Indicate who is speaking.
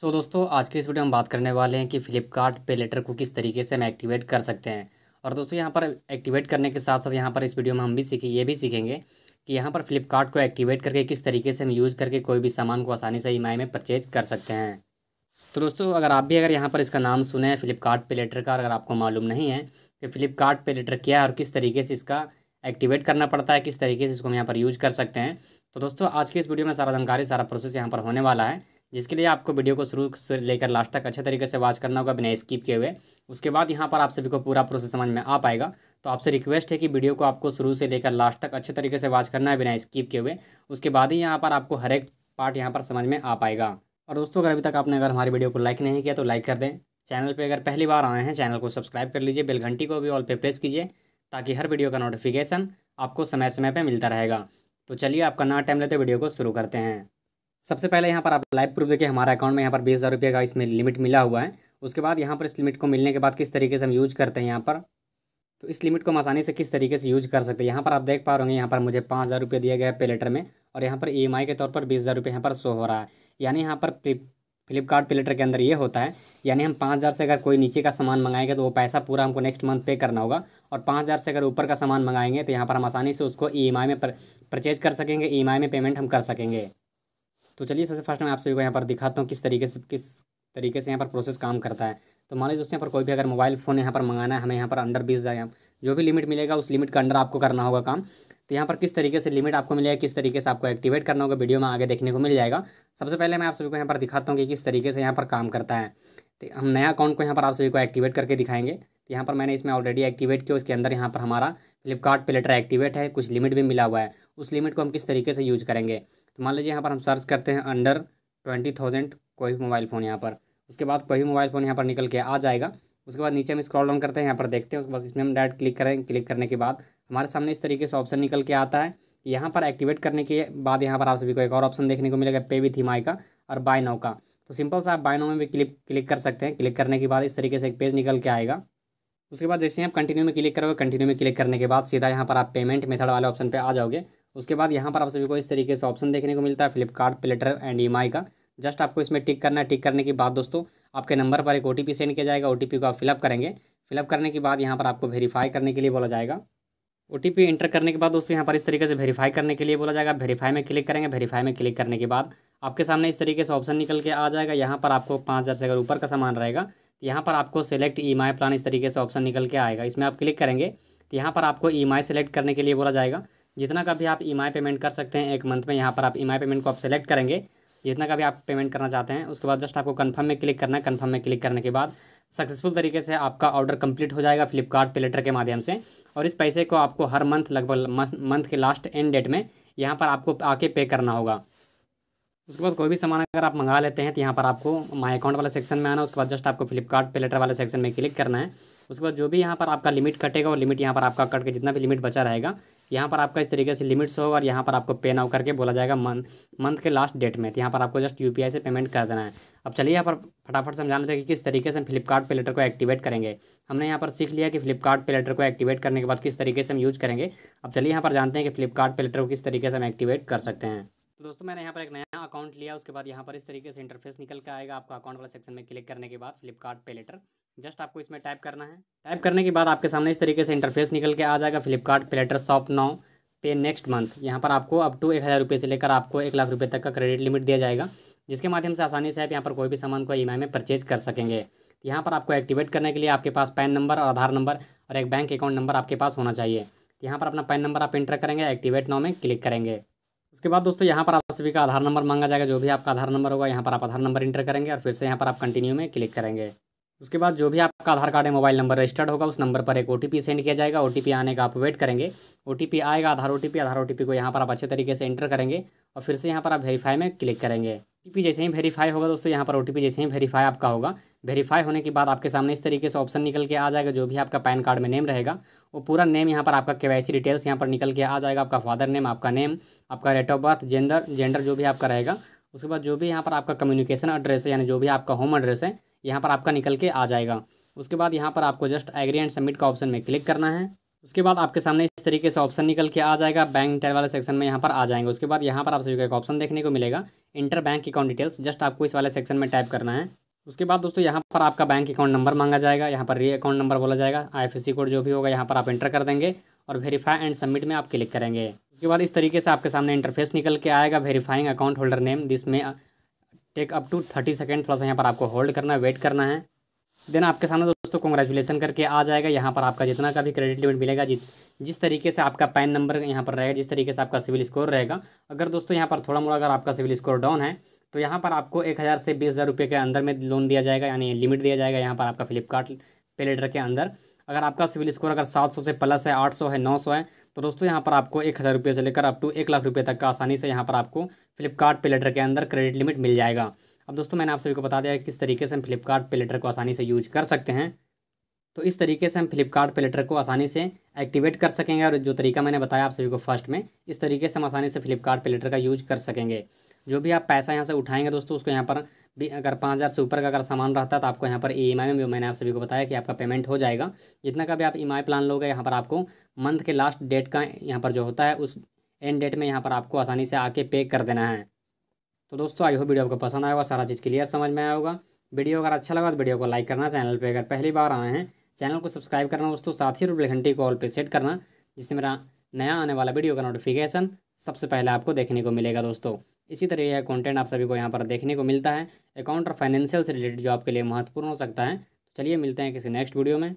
Speaker 1: सो so, दोस्तों आज के इस वीडियो में बात करने वाले हैं कि फ्लिपकार्ट पे लेटर को किस तरीके से हम एक्टिवेट कर सकते हैं और दोस्तों यहाँ पर एक्टिवेट करने के साथ साथ यहाँ पर इस वीडियो में हम भी सीखें ये भी सीखेंगे कि यहाँ पर फ्लिपकार्ट को एक्टिवेट करके किस तरीके से हम यूज़ करके कोई भी सामान को आसानी से ई में परचेज कर सकते हैं तो दोस्तों अगर आप भी अगर यहाँ पर इसका नाम सुने फ्लिपकार्ट पे लेटर का अगर आपको मालूम नहीं है कि फ्लिपकार्ट पे लेटर क्या है और किस तरीके से इसका एक्टिवेट करना पड़ता है किस तरीके से इसको हम यहाँ पर यूज़ कर सकते हैं तो दोस्तों आज के इस वीडियो में सारा जानकारी सारा प्रोसेस यहाँ पर होने वाला है जिसके लिए आपको वीडियो को शुरू से लेकर लास्ट तक अच्छे तरीके से वॉच करना होगा बिना स्किप किए हुए उसके बाद यहाँ पर आप सभी को पूरा प्रोसेस समझ में आ पाएगा तो आपसे रिक्वेस्ट है कि वीडियो को आपको शुरू से लेकर लास्ट तक अच्छे तरीके से वॉच करना है बिना स्किप किए हुए उसके बाद ही यहाँ पर आपको हर एक पार्ट यहाँ पर समझ में आ पाएगा और दोस्तों अगर अभी तक आपने अगर हमारी वीडियो को लाइक नहीं किया तो लाइक कर दें चैनल पर अगर पहली बार आए हैं चैनल को सब्सक्राइब कर लीजिए बेल घंटी को भी ऑल पर प्रेस कीजिए ताकि हर वीडियो का नोटिफिकेशन आपको समय समय पर मिलता रहेगा तो चलिए आपका ना टाइम लेते वीडियो को शुरू करते हैं सबसे पहले यहाँ पर आप लाइव प्रूफ देखिए हमारा अकाउंट में यहाँ पर बीस हज़ार रुपये का इसमें लिमिट मिला हुआ है उसके बाद यहाँ पर इस लिमिट को मिलने के बाद किस तरीके से हम यूज करते हैं यहाँ पर तो इस लिमिट को हम आसानी से किस तरीके से यूज कर सकते हैं यहाँ पर आप देख पा रहे होंगे यहाँ पर मुझे पाँच हज़ार रुपये दिया गया है पे लेटर में और यहाँ पर ई एम आई के तौर पर बीस हज़ार रुपये यहाँ पर शो हो रहा है यानी यहाँ पर फ्लिपकार्ट पे लेटर के अंदर ये होता है यानी हम पाँच हज़ार से अगर कोई नीचे का सामान मंगाएंगे तो वो पैसा पूरा हमको नेक्स्ट मंथ पे करना होगा और पाँच हज़ार से अगर ऊपर का सामान मंगाएंगे तो यहाँ पर हम आसानी से उसको ई एम आई में परचेज कर सकेंगे ई एम आई में पेमेंट हम कर सकेंगे तो चलिए सबसे फर्स्ट मैं आप सभी को यहाँ पर दिखाता हूँ किस तरीके से किस तरीके से यहाँ पर प्रोसेस काम करता है तो मान लीजिए दोस्तों यहाँ पर कोई भी अगर मोबाइल फ़ोन यहाँ पर मंगाना है हमें यहाँ पर अंडर बीस जाए जो भी लिमिट मिलेगा उस लिमिट का अंडर आपको करना होगा काम तो यहाँ पर किस तरीके से लिमिट आपको मिलेगा किस तरीके से आपको एक्टिवेट करना होगा वीडियो में आगे देखने को मिल जाएगा सबसे पहले मैं आप सभी को यहाँ पर दिखाता हूँ कि किस तरीके से यहाँ पर काम करता है तो हम नया अकाउंट को यहाँ पर आप सभी को एक्टिवेट करके दिखाएंगे तो यहाँ पर मैंने इसमें ऑलरेडी एक्टिवेट किया उसके अंदर यहाँ पर हमारा फ्लिपकार्ट पे लेटर एक्टिवेट है कुछ लिमिट भी मिला हुआ है उस लिमिट को हम किस तरीके से यूज करेंगे तो मान लीजिए यहाँ पर हम सर्च करते हैं अंडर ट्वेंटी थाउजेंड कोई भी मोबाइल फ़ोन यहाँ पर उसके बाद कोई भी मोबाइल फ़ोन यहाँ पर निकल के आ जाएगा उसके बाद नीचे हम स्क्रॉल डाउन करते हैं यहाँ पर देखते हैं उसके बाद इसमें हम डायरेक्ट क्लिक करें क्लिक करने के बाद हमारे सामने इस तरीके से ऑप्शन निकल के आता है यहाँ पर एक्टिवेट करने के बाद यहाँ पर आप सभी को एक और ऑप्शन देखने को मिलेगा पे विथ हिमाई का और बाय नाउ का तो सिंपल सा आप बाय नाउ में भी क्लिक क्लिक कर सकते हैं क्लिक करने के बाद इस तरीके से एक पेज निकल के आएगा उसके बाद जैसे आप कंटिन्यू में क्लिक करोगे कंटिन्यू में क्लिक करने के बाद सीधा यहाँ पर आप पेमेंट मेथड वाले ऑप्शन पर आ जाओगे उसके बाद यहाँ पर आप सभी को इस तरीके से ऑप्शन देखने को मिलता है फ्लिपकार्ट प्लेटर एंड ई का जस्ट आपको इसमें टिक करना है टिक करने के बाद दोस्तों आपके नंबर पर एक ओ सेंड किया जाएगा ओ को आप फिलअप करेंगे फिलअप करने के बाद यहाँ पर आपको वेरीफाई करने के लिए बोला जाएगा ओ एंटर करने के बाद दोस्तों यहाँ पर इस तरीके से वेरीफाई करने के लिए बोला जाएगा वेरीफाई में क्लिक करेंगे वेरीफाई में क्लिक करने के बाद आपके सामने इस तरीके से ऑप्शन निकल के आ जाएगा यहाँ पर आपको पाँच हज़ार से अगर ऊपर का सामान रहेगा तो यहाँ पर आपको सेलेक्ट ई माई प्लान इस तरीके से ऑप्शन निकल के आएगा इसमें आप क्लिक करेंगे तो यहाँ पर आपको ई माई सेलेक्ट करने के लिए बोला जाएगा जितना का भी आप ई माई पेमेंट कर सकते हैं एक मंथ में यहाँ पर आप ई माई पेमेंट को आप सेलेक्ट करेंगे जितना का भी आप पेमेंट करना चाहते हैं उसके बाद जस्ट आपको कन्फर्म में क्लिक करना है कन्फर्म में क्लिक करने के बाद सक्सेसफुल तरीके से आपका ऑर्डर कंप्लीट हो जाएगा फ्लिपकार्ट पेलेटर लेटर के माध्यम से और इस पैसे को आपको हर मंथ लगभग मंथ के लास्ट एंड डेट में यहाँ पर आपको आके पे करना होगा उसके बाद कोई भी सामान अगर आप मंगा लेते हैं तो यहाँ पर आपको माई अकाउंट वाले सेक्शन में आना उसके बाद जस्ट आपको फ्लिपकार्ट पे लेटर वाले सेक्शन में क्लिक करना है उसके बाद जो भी यहाँ पर आपका लिमिट कटेगा और लिमिट यहाँ पर आपका कट के जितना भी लिमिट बचा रहेगा यहाँ पर आपका इस तरीके से लिमिट्स होगा और यहाँ पर आपको पे नाउ करके बोला जाएगा मंथ मंथ के लास्ट डेट में तो यहाँ पर आपको जस्ट यू से पेमेंट कर देना है अब चलिए यहाँ पर फटाफट समझा लेते हैं कि किस तरीके से हम फ्लिपकार्ट पे लेटर को एक्टिवेट करेंगे हमने यहाँ पर सीख लिया कि फ्लिपकार्ट पे लेटर को एक्टिवेट करने के बाद किस तरीके से हम यूज़ करेंगे अब चलिए यहाँ पर जानते हैं कि फ्लिपकार्ट पे लेटर को किस तरीके से हम एक्टिवेट कर सकते हैं तो दोस्तों मैंने यहाँ पर एक नया अकाउंट लिया उसके बाद यहाँ पर इस तरीके से इंटरफेस निकल के आएगा आपका अकाउंट वाला सेक्शन में क्लिक करने के बाद फ्लिपकार्ट पे लेटर जस्ट आपको इसमें टाइप करना है टाइप करने के बाद आपके सामने इस तरीके से इंटरफेस निकल के आ जाएगा Flipkart pay later shop now pay next month यहाँ पर आपको अप टू एक हज़ार रुपये से लेकर आपको एक लाख रुपये तक का क्रेडिट लिमिट दिया जाएगा जिसके माध्यम से आसानी से आप यहाँ पर कोई भी सामान को ई e में परचेज कर सकेंगे यहाँ पर आपको एक्टिवेट करने के लिए आपके पास पैन नंबर और आधार नंबर और एक बैंक अकाउंट नंबर आपके पास होना चाहिए यहाँ पर अपना पैन नंबर आप इंटर करेंगे एक्टिवेट नाउ में क्लिक करेंगे उसके बाद दोस्तों यहाँ पर आप सभी का आधार नंबर मांगा जाएगा जो भी आपका आधार नंबर होगा यहाँ पर आप आधार नंबर इंटर करेंगे और फिर से यहाँ पर आप कंटिन्यू में क्लिक करेंगे उसके बाद जो भी आपका आधार कार्ड है मोबाइल नंबर रजिस्टर्ड होगा उस नंबर पर एक ओ सेंड किया जाएगा ओ आने का आप वेट करेंगे ओ आएगा आधार ओ आधार ओ को यहाँ पर आप अच्छे तरीके से एंटर करेंगे और फिर से यहाँ पर आप वेरीफाई में क्लिक करेंगे ओ जैसे ही वेरीफाई होगा दोस्तों यहाँ पर ओ जैसे ही वेरीफाई आपका होगा वेरीफाई होने के बाद आपके सामने इस तरीके से ऑप्शन निकल के आ जाएगा जो भी आपका पैन कार्ड में नेम रहेगा वो पूरा नेम यहाँ पर आपका के डिटेल्स यहाँ पर निकल के आ जाएगा आपका फादर नेम आपका नेम आपका date of birth gender gender जो भी आपका रहेगा उसके बाद जो भी यहाँ पर आपका कम्युनिकेशन एड्रेस है यानी जो भी आपका होम एड्रेस है यहाँ पर आपका निकल के आ जाएगा उसके बाद यहाँ पर आपको जस्ट एग्री एंड सबमिट का ऑप्शन में क्लिक करना है उसके बाद आपके सामने इस तरीके से ऑप्शन निकल के आ जाएगा बैंक इंटर वाले सेक्शन में यहाँ पर आ जाएंगे उसके बाद यहाँ पर आप सभी को एक ऑप्शन देखने को मिलेगा enter bank account details just आपको इस वाले सेक्शन में टाइप करना है उसके बाद दोस्तों यहाँ पर आपका बैंक अकाउंट नंबर मांगा जाएगा यहाँ पर री अकाउंट नंबर बोला जाएगा आई कोड जो भी होगा यहाँ पर आप इंटर कर देंगे और वेरीफाई एंड सबमिट में आप क्लिक करेंगे उसके बाद इस तरीके से आपके सामने इंटरफेस निकल के आएगा वेरीफाइंग अकाउंट होल्डर नेम जिसमें take up to thirty second थोड़ा सा यहाँ पर आपको होल्ड करना है वेट करना है देन आपके सामने दोस्तों कॉन्ग्रेचुलेसन करके आ जाएगा यहाँ पर आपका जितना का भी क्रेडिट लिमिट मिलेगा जित जिस तरीके से आपका पैन नंबर यहाँ पर रहेगा जिस तरीके से आपका सिविल स्कोर रहेगा अगर दोस्तों यहाँ पर थोड़ा मोड़ा अगर आपका सिविल स्कोर डाउन है तो यहाँ पर आपको एक हज़ार से बीस हज़ार रुपये के अंदर में लोन दिया जाएगा यानी लिमिट दिया जाएगा यहाँ पर आपका फ्लिपकार्ट पे लेटर के अंदर अगर आपका सिविल स्कोर अगर सात सौ से प्लस है आठ सौ है नौ सौ है तो दोस्तों यहाँ पर आपको एक हज़ार रुपये से लेकर अप टू एक लाख रुपये तक का आसानी से यहाँ पर आपको फ्लिपकार्ट पे लेटर के अंदर क्रेडिट लिमिट मिल जाएगा अब दोस्तों मैंने आप सभी को बता दिया कि किस तरीके से हम फ्लिपकार्ट पे लेटर को आसानी से यूज कर सकते हैं तो इस तरीके से हम फ्लिपकार्ट पे लेटर को आसानी से एक्टिवेट कर सकेंगे और जो तरीका मैंने बताया आप सभी को फर्स्ट में इस तरीके से हम आसानी से फ्लिपकार्ट पे लेटर का यूज कर सकेंगे जो भी आप पैसा यहाँ से उठाएंगे दोस्तों उसको यहाँ पर भी अगर पाँच हज़ार से ऊपर का अगर सामान रहता है तो आपको यहाँ पर ई एम आई में भी मैंने आप सभी को बताया कि आपका पेमेंट हो जाएगा जितना का भी आप ई एम आई प्लान लोगे यहाँ पर आपको मंथ के लास्ट डेट का यहाँ पर जो होता है उस एंड डेट में यहाँ पर आपको आसानी से आके पे कर देना है तो दोस्तों आई हो वीडियो आपको पसंद आएगा सारा चीज़ क्लियर समझ में आएगा होगा वीडियो अगर अच्छा लगा तो वीडियो को लाइक करना चैनल पर अगर पहली बार आए हैं चैनल को सब्सक्राइब करना दोस्तों साथ ही रुपये घंटी को ऑल पे सेट करना जिससे मेरा नया आने वाला वीडियो का नोटिफिकेशन सबसे पहले आपको देखने को मिलेगा दोस्तों इसी तरह यह कंटेंट आप सभी को यहाँ पर देखने को मिलता है अकाउंट और फाइनेंशियल से रिलेटेड जो आपके लिए महत्वपूर्ण हो सकता है तो चलिए मिलते हैं किसी नेक्स्ट वीडियो में